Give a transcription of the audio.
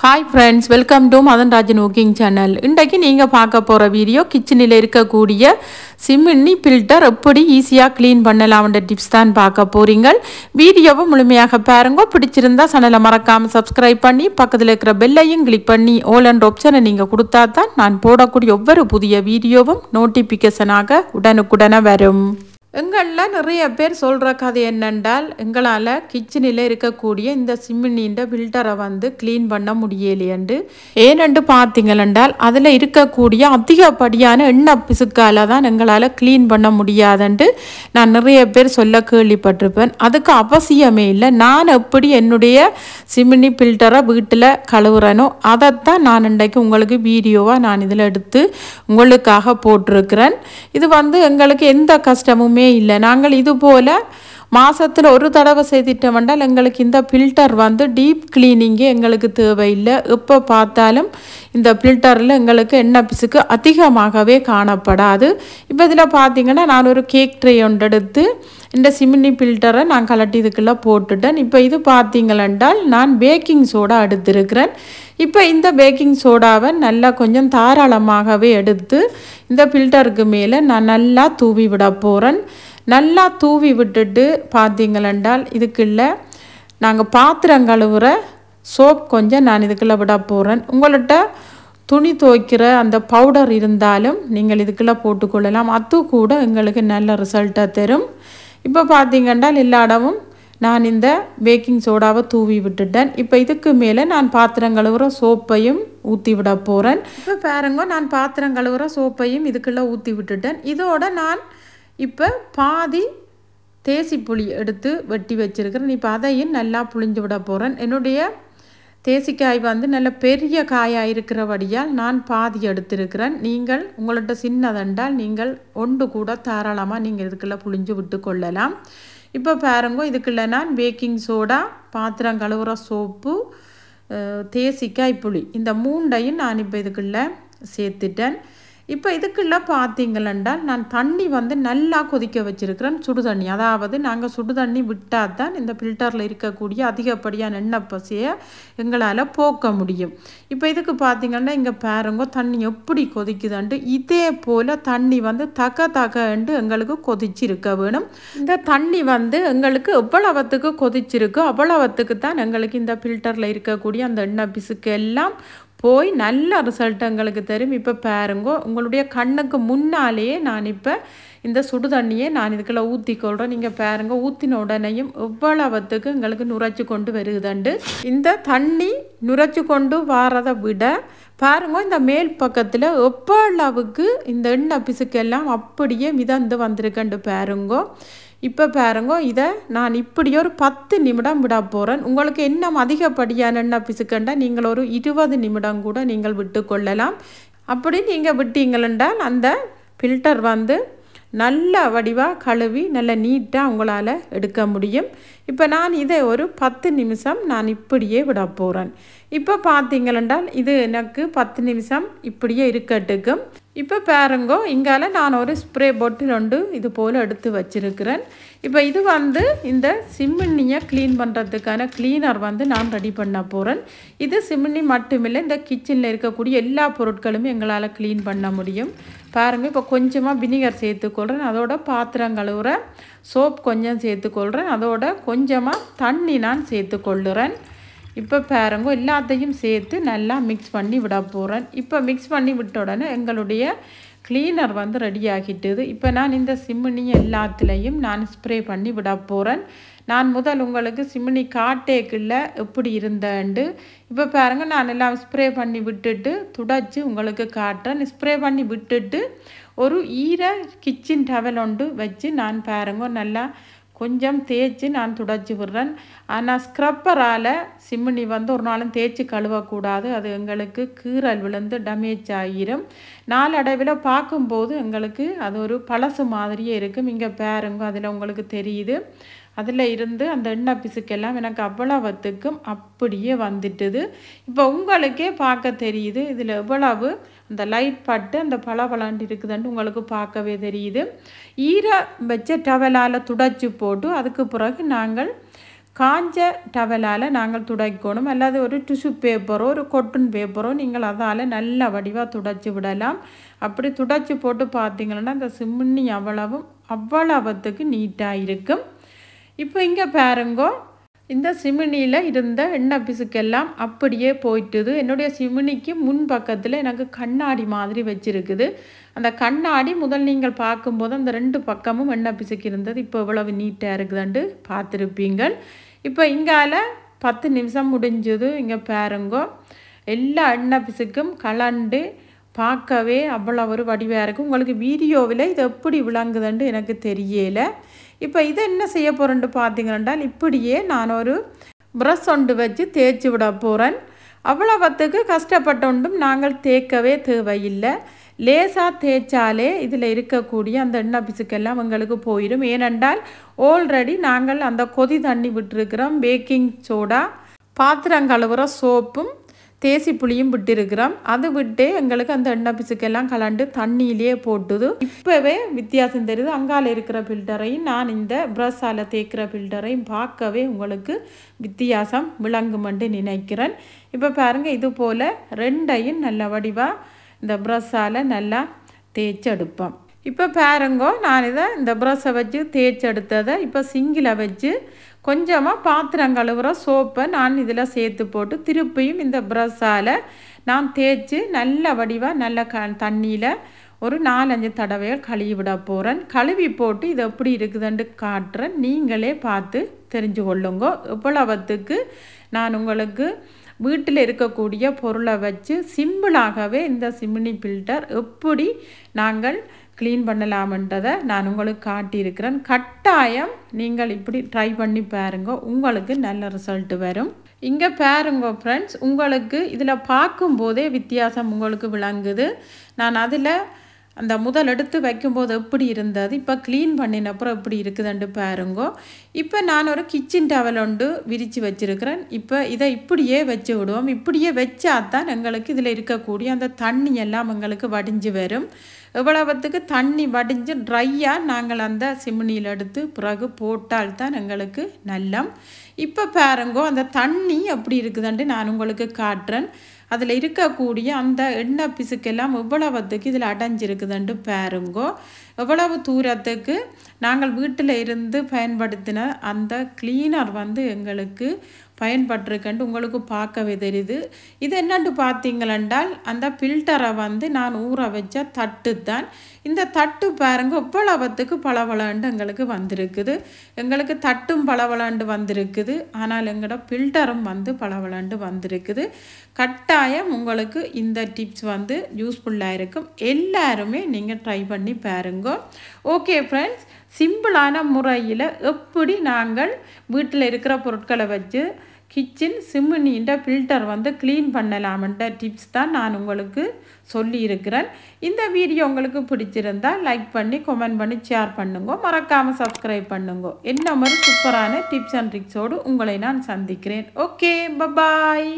hi friends welcome to Madanrajan cooking channel இன்றைக்கு நீங்கள் பார்க்க போகிற வீடியோ கிச்சனில் இருக்கக்கூடிய சிம்மிண்ணி ஃபில்டர் எப்படி ஈஸியாக க்ளீன் பண்ணலாம்ன்ற டிப்ஸ் தான் பார்க்க போகிறீங்க வீடியோவை முழுமையாக பாருங்க பிடிச்சிருந்தா சேனலை மறக்காமல் சப்ஸ்கிரைப் பண்ணி பக்கத்தில் இருக்கிற பெல்லையும் கிளிக் பண்ணி ஓல் அண்ட் ஆப்ஷனை நீங்கள் கொடுத்தா தான் நான் போடக்கூடிய ஒவ்வொரு புதிய வீடியோவும் நோட்டிஃபிகேஷனாக உடனுக்குடனே வரும் எங்களில் நிறைய பேர் சொல்கிற கதை என்னென்றால் எங்களால் கிச்சனில் இருக்கக்கூடிய இந்த சிம்மினின்ற ஃபில்டரை வந்து க்ளீன் பண்ண முடியலையண்டு ஏனென்று பார்த்தீங்களென்றால் அதில் இருக்கக்கூடிய அதிகப்படியான எண்ணெய் பிசுக்கால் தான் எங்களால் க்ளீன் பண்ண முடியாதுண்டு நான் நிறைய பேர் சொல்ல கேள்விப்பட்டிருப்பேன் அதுக்கு அவசியமே இல்லை நான் எப்படி என்னுடைய சிம்மினி ஃபில்டரை வீட்டில் கழுவுறேனோ அதைத்தான் நான் இன்றைக்கு உங்களுக்கு வீடியோவாக நான் இதில் எடுத்து உங்களுக்காக போட்டிருக்கிறேன் இது வந்து எங்களுக்கு எந்த கஷ்டமுமே இல்லை நாங்கள் இதுபோல் மாதத்தில் ஒரு தடவை செய்திட்ட வேண்டால் எங்களுக்கு இந்த ஃபில்டர் வந்து டீப் கிளீனிங்கு எங்களுக்கு தேவையில்லை எப்போ பார்த்தாலும் இந்த ஃபில்டரில் எங்களுக்கு எண்ணெய் பிசுக்கு அதிகமாகவே காணப்படாது இப்போ இதில் பார்த்திங்கன்னா நான் ஒரு கேக் ட்ரே ஒன்று எடுத்து இந்த சிமினி ஃபில்டரை நான் கலட்டி இதுக்குள்ளே போட்டுட்டேன் இப்போ இது பார்த்திங்களென்றால் நான் பேக்கிங் சோடா எடுத்திருக்கிறேன் இப்போ இந்த பேக்கிங் சோடாவை நல்லா கொஞ்சம் தாராளமாகவே எடுத்து இந்த ஃபில்டருக்கு மேலே நான் நல்லா தூவி விட போகிறேன் நல்லா தூவி விட்டுட்டு பார்த்தீங்களென்றால் இதுக்குள்ளே நாங்கள் பாத்திரம் கழுவுற சோப் கொஞ்சம் நான் இதுக்குள்ளே விட போகிறேன் உங்கள்கிட்ட துணி துவைக்கிற அந்த பவுடர் இருந்தாலும் நீங்கள் இதுக்குள்ளே போட்டுக்கொள்ளலாம் அது கூட எங்களுக்கு நல்ல ரிசல்ட்டை தரும் இப்போ பார்த்தீங்கன்றால் எல்லா இடமும் நான் இந்த பேக்கிங் சோடாவை தூவி விட்டுட்டேன் இப்போ இதுக்கு மேலே நான் பாத்திரம் கழுவுற சோப்பையும் ஊற்றி விட போகிறேன் இப்போ பாருங்க நான் பாத்திரம் கழுவுற சோப்பையும் இதுக்குள்ளே ஊற்றி விட்டுட்டேன் இதோட நான் இப்போ பாதி தேசி புளி எடுத்து வெட்டி வச்சுருக்கிறேன் இப்போ அதையும் நல்லா புளிஞ்சு விட போகிறேன் என்னுடைய தேசிக்காய் வந்து நல்ல பெரிய காயாக இருக்கிறபடியால் நான் பாதி எடுத்திருக்கிறேன் நீங்கள் உங்கள்கிட்ட சின்னதண்டால் நீங்கள் ஒன்று கூட தாராளமாக நீங்கள் இதுக்குள்ளே புளிஞ்சு விட்டு கொள்ளலாம் இப்போ பாருங்க இதுக்குள்ளே நான் பேக்கிங் சோடா பாத்திரம் கழுவுற சோப்பு தேசிக்காய் புளி இந்த மூண்டையும் நான் இப்போ இதுக்குள்ளே சேர்த்துட்டேன் இப்போ இதுக்குள்ளே பார்த்தீங்களா நான் தண்ணி வந்து நல்லா கொதிக்க வச்சுருக்கிறேன் சுடு தண்ணி அதாவது நாங்கள் சுடு தண்ணி விட்டால் தான் இந்த ஃபில்டரில் இருக்கக்கூடிய அதிகப்படியான எண்ணெய் பசியை எங்களால் போக்க முடியும் இப்போ இதுக்கு பார்த்தீங்கன்னா இங்கே பாருங்க தண்ணி எப்படி கொதிக்குதுன்ட்டு இதே போல் தண்ணி வந்து தக்க தகண்டு எங்களுக்கு கொதிச்சிருக்க வேணும் இந்த தண்ணி வந்து எங்களுக்கு எவ்வளவத்துக்கு கொதிச்சிருக்கோ அவ்வளவத்துக்கு தான் எங்களுக்கு இந்த ஃபில்டரில் இருக்கக்கூடிய அந்த எண்ணெய் பிசுக்கு எல்லாம் போய் நல்ல ரிசல்ட் எங்களுக்கு தரும் இப்போ பாருங்க உங்களுடைய கண்ணுக்கு முன்னாலேயே நான் இப்போ இந்த சுடு தண்ணியை நான் இதுக்குள்ளே கொள்கிறேன் நீங்கள் பாருங்கள் ஊற்றின உடனேயும் எவ்வளவுத்துக்கு எங்களுக்கு நுரைச்சி கொண்டு வருகுதண்டு இந்த தண்ணி நுரைச்சி கொண்டு வாரதை விட பாருங்க இந்த மேல் பக்கத்தில் எவ்வளவுக்கு இந்த எண்ணெய் பிசுக்கெல்லாம் அப்படியே மிதந்து வந்திருக்கண்டு பாருங்கோ இப்போ பாருங்க இதை நான் இப்படி ஒரு பத்து நிமிடம் விட போகிறேன் உங்களுக்கு என்ன அதிகப்படியான பிசுக்கண்டா நீங்கள் ஒரு இருபது நிமிடம் கூட நீங்கள் விட்டுக்கொள்ளலாம் அப்படி நீங்கள் விட்டீங்களென்றால் அந்த ஃபில்டர் வந்து நல்ல வடிவாக கழுவி நல்ல நீட்டாக உங்களால் எடுக்க முடியும் இப்போ நான் இதை ஒரு பத்து நிமிஷம் நான் இப்படியே விட போகிறேன் இப்போ பார்த்தீங்களென்றால் இது எனக்கு பத்து நிமிஷம் இப்படியே இருக்கட்டுக்கும் இப்போ பாருங்கோ இங்கால நான் ஒரு ஸ்ப்ரே பொட்டில் ஒன்று இது போல் எடுத்து வச்சுருக்கிறேன் இப்போ இது வந்து இந்த சிம்மிண்ணியை க்ளீன் பண்ணுறதுக்கான க்ளீனர் வந்து நான் ரெடி பண்ண போகிறேன் இது சிம்மிண்ணி மட்டுமில்லை இந்த கிச்சனில் இருக்கக்கூடிய எல்லா பொருட்களும் எங்களால் க்ளீன் பண்ண முடியும் பாருங்கள் இப்போ கொஞ்சமாக வினிகர் சேர்த்துக்கொள்கிறேன் அதோட பாத்திரம் கழுவுற சோப் கொஞ்சம் சேர்த்துக்கொள்கிறேன் அதோட கொஞ்சமாக தண்ணி நான் சேர்த்துக்கொள்ளுறேன் இப்போ பேரங்கும் எல்லாத்தையும் சேர்த்து நல்லா மிக்ஸ் பண்ணி விட போகிறேன் இப்போ மிக்ஸ் பண்ணி விட்ட உடனே எங்களுடைய க்ளீனர் வந்து ரெடி ஆகிட்டுது இப்போ நான் இந்த சிம்மினி எல்லாத்துலேயும் நான் ஸ்ப்ரே பண்ணி விட போகிறேன் நான் முதல் உங்களுக்கு சிம்மினி காட்டேக்குள்ள எப்படி இருந்தேன்ட்டு இப்போ பாருங்கள் நான் எல்லாம் ஸ்ப்ரே பண்ணி விட்டுட்டு துடைச்சி உங்களுக்கு காட்டுறேன் ஸ்ப்ரே பண்ணி விட்டுட்டு ஒரு ஈர கிச்சன் டவல் ஒன்று வச்சு நான் பாருங்க நல்லா கொஞ்சம் தேய்ச்சி நான் துடைச்சி விடுறேன் ஆனால் ஸ்க்ரப்பரால் சிம்மணி வந்து ஒரு நாளும் தேய்ச்சி கழுவக்கூடாது அது எங்களுக்கு கீறல் விழுந்து டேமேஜ் ஆகிரும் நாளடைவில் பார்க்கும்போது எங்களுக்கு அது ஒரு பழசு மாதிரியே இருக்கும் இங்கே பேருங்க அதில் உங்களுக்கு தெரியுது அதில் இருந்து அந்த எண்ணெய் பிசுக்கெல்லாம் எனக்கு அவ்வளவத்துக்கும் அப்படியே வந்துட்டுது இப்போ உங்களுக்கே பார்க்க தெரியுது இதில் எவ்வளவு அந்த லைட் பட்டு அந்த பளபளாண்டு இருக்குதுன்னு உங்களுக்கு பார்க்கவே தெரியுது ஈர வச்ச டவலால் துடைச்சி போட்டு அதுக்கு பிறகு நாங்கள் காஞ்ச டவலால் நாங்கள் துடைக்கணும் அல்லது ஒரு டிஷ்யூ பேப்பரோ ஒரு கொட்டன் பேப்பரோ நீங்கள் அதால் நல்ல வடிவாக துடைச்சி விடலாம் அப்படி துடைச்சி போட்டு பார்த்தீங்கன்னா அந்த சிம்மினி அவ்வளவும் அவ்வளவுத்துக்கு நீட்டாக இருக்கும் இப்போ இங்கே பாருங்கோ இந்த சிமினியில் இருந்த எண்ணெய் பிசுக்கெல்லாம் அப்படியே போயிட்டுது என்னுடைய சிமினிக்கு முன் பக்கத்தில் எனக்கு கண்ணாடி மாதிரி வச்சுருக்குது அந்த கண்ணாடி முதல் நீங்கள் பார்க்கும்போது அந்த ரெண்டு பக்கமும் எண்ணெய் பிசுக்கு இருந்தது இப்போ இவ்வளவு நீட்டாக இருக்குதாண்டு பார்த்துருப்பீங்கள் இப்போ இங்கால பத்து நிமிஷம் முடிஞ்சது இங்கே பாருங்கோ எல்லா எண்ணெய் பிசுக்கும் கலண்டு பார்க்கவே அவ்வளோ ஒரு வடிவாக இருக்குது உங்களுக்கு வீடியோவில் இது எப்படி விளங்குதுன்ட்டு எனக்கு தெரியலை இப்போ இதை என்ன செய்ய போகிறேன்ட்டு பார்த்தீங்கன்னா இப்படியே நான் ஒரு ப்ரஷ் ஒன்று வச்சு தேய்ச்சி விட போகிறேன் அவ்வளவத்துக்கு கஷ்டப்பட்டொன்றும் நாங்கள் தேய்க்கவே தேவையில்லை லேசாக தேய்ச்சாலே இதில் இருக்கக்கூடிய அந்த எண்ணெய் பிசுக்கெல்லாம் உங்களுக்கு போயிடும் ஏனென்றால் ஆல்ரெடி நாங்கள் அந்த கொதி தண்ணி விட்டுருக்கிறோம் பேக்கிங் சோடா பாத்திரம் கழுவுற சோப்பும் தேசி புளியும் விட்டுருக்குறோம் அது விட்டு எங்களுக்கு அந்த எண்ணெய் பிசுக்கெல்லாம் கலண்டு தண்ணியிலேயே போட்டுது இப்போவே வித்தியாசம் தெரியுது அங்கால இருக்கிற ஃபில்டரையும் நான் இந்த ப்ரஷால் தேய்க்கிற ஃபில்டரையும் பார்க்கவே உங்களுக்கு வித்தியாசம் விளங்குமென்று நினைக்கிறேன் இப்போ பாருங்கள் இது போல் ரெண்டையும் நல்ல வடிவாக இந்த ப்ரஷால் நல்லா தேய்ச்செடுப்போம் இப்போ பாருங்கோ நான் இதை இந்த ப்ரஷை வச்சு எடுத்ததை இப்போ சிங்கில வச்சு கொஞ்சமாக பாத்திரம் கழுவுற சோப்பை நான் இதில் சேர்த்து போட்டு திருப்பியும் இந்த ப்ரஷால் நான் தேய்ச்சி நல்ல வடிவாக நல்ல க தண்ணியில் ஒரு நாலஞ்சு தடவையை கழுவி விட போகிறேன் கழுவி போட்டு இது எப்படி இருக்குதுன்ட்டு காட்டுறேன் நீங்களே பார்த்து தெரிஞ்சு கொள்ளுங்க இவ்வளவுத்துக்கு நான் உங்களுக்கு வீட்டில் இருக்கக்கூடிய பொருளை வச்சு சிம்பிளாகவே இந்த சிம்னி ஃபில்டர் எப்படி நாங்கள் க்ளீன் பண்ணலாமன்றதை நான் உங்களுக்கு காட்டியிருக்கிறேன் கட்டாயம் நீங்கள் இப்படி ட்ரை பண்ணி பாருங்க உங்களுக்கு நல்ல ரிசல்ட் வரும் இங்கே பாருங்க ஃப்ரெண்ட்ஸ் உங்களுக்கு இதில் பார்க்கும்போதே வித்தியாசம் உங்களுக்கு விளங்குது நான் அதில் அந்த முதல் எடுத்து வைக்கும்போது எப்படி இருந்தது இப்போ க்ளீன் பண்ணினப்புறம் எப்படி இருக்குதுன்ட்டு பாருங்கோ இப்போ நான் ஒரு கிச்சன் டவல் ஒன்று விரித்து வச்சுருக்கிறேன் இப்போ இதை இப்படியே வச்சு விடுவோம் இப்படியே வச்சா தான் எங்களுக்கு இதில் இருக்கக்கூடிய அந்த தண்ணி எல்லாம் எங்களுக்கு வடிஞ்சு வரும் எவ்வளவுத்துக்கு தண்ணி வடிஞ்சு ட்ரையாக நாங்கள் அந்த சிம்னியில் எடுத்து பிறகு போட்டால் தான் எங்களுக்கு நல்லம் இப்போ பாருங்கோ அந்த தண்ணி எப்படி இருக்குதுன்ட்டு நான் உங்களுக்கு காட்டுறேன் அதில் இருக்கக்கூடிய அந்த எண்ணெய் பிசுக்கெல்லாம் எவ்வளவுத்துக்கு இதில் அடைஞ்சிருக்குதுன்ட்டு பாருங்கோ எவ்வளவு தூரத்துக்கு நாங்கள் வீட்டில் இருந்து பயன்படுத்தின அந்த கிளீனர் வந்து எங்களுக்கு பயன்பட்டிருக்கேன்ட்டு உங்களுக்கு பார்க்கவே தெரியுது இது என்னென்று பார்த்தீங்களென்றால் அந்த ஃபில்டரை வந்து நான் ஊற வச்ச தட்டு தான் இந்த தட்டு பாருங்க இவ்வளவுத்துக்கு பளவளண்டு எங்களுக்கு வந்திருக்குது எங்களுக்கு தட்டும் பளவளண்டு வந்திருக்குது ஆனால் எங்களோட ஃபில்டரும் வந்து பளவளண்டு வந்திருக்குது கட்டாயம் உங்களுக்கு இந்த டிப்ஸ் வந்து யூஸ்ஃபுல்லாக இருக்கும் எல்லாருமே நீங்கள் ட்ரை பண்ணி பாருங்க பார்த்துக்கோங்க ஓகே ஃப்ரெண்ட்ஸ் சிம்பிளான முறையில் எப்படி நாங்கள் வீட்டில் இருக்கிற பொருட்களை வச்சு கிச்சன் சிம்னின்ற ஃபில்டர் வந்து க்ளீன் பண்ணலாம்ன்ற டிப்ஸ் தான் நான் உங்களுக்கு சொல்லியிருக்கிறேன் இந்த வீடியோ உங்களுக்கு பிடிச்சிருந்தால் லைக் பண்ணி கமெண்ட் பண்ணி ஷேர் பண்ணுங்க மறக்காமல் சப்ஸ்கிரைப் பண்ணுங்க என்ன மாதிரி சூப்பரான டிப்ஸ் அண்ட் ட்ரிக்ஸோடு உங்களை நான் சந்திக்கிறேன் ஓகே பபாய்